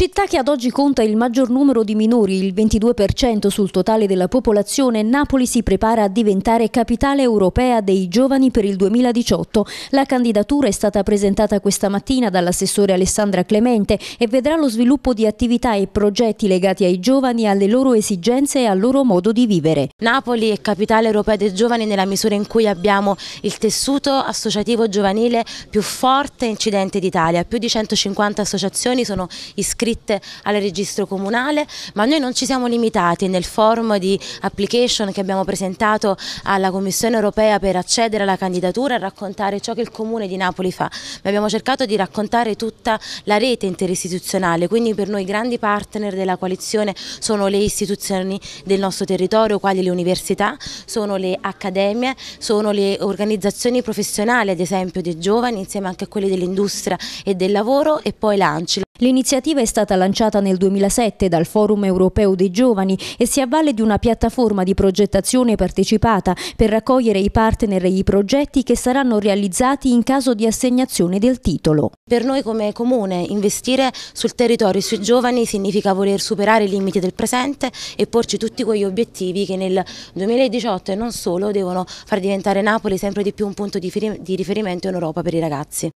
Città che ad oggi conta il maggior numero di minori, il 22% sul totale della popolazione, Napoli si prepara a diventare capitale europea dei giovani per il 2018. La candidatura è stata presentata questa mattina dall'assessore Alessandra Clemente e vedrà lo sviluppo di attività e progetti legati ai giovani, alle loro esigenze e al loro modo di vivere. Napoli è capitale europea dei giovani nella misura in cui abbiamo il tessuto associativo giovanile più forte e incidente d'Italia. Più di 150 associazioni sono iscritte iscritte al registro comunale, ma noi non ci siamo limitati nel forum di application che abbiamo presentato alla Commissione europea per accedere alla candidatura a raccontare ciò che il Comune di Napoli fa, ma abbiamo cercato di raccontare tutta la rete interistituzionale, quindi per noi grandi partner della coalizione sono le istituzioni del nostro territorio, quali le università, sono le accademie, sono le organizzazioni professionali ad esempio dei giovani insieme anche a quelle dell'industria e del lavoro e poi l'ANCI. L'iniziativa è stata lanciata nel 2007 dal Forum europeo dei giovani e si avvale di una piattaforma di progettazione partecipata per raccogliere i partner e i progetti che saranno realizzati in caso di assegnazione del titolo. Per noi come comune investire sul territorio e sui giovani significa voler superare i limiti del presente e porci tutti quegli obiettivi che nel 2018 e non solo devono far diventare Napoli sempre di più un punto di riferimento in Europa per i ragazzi.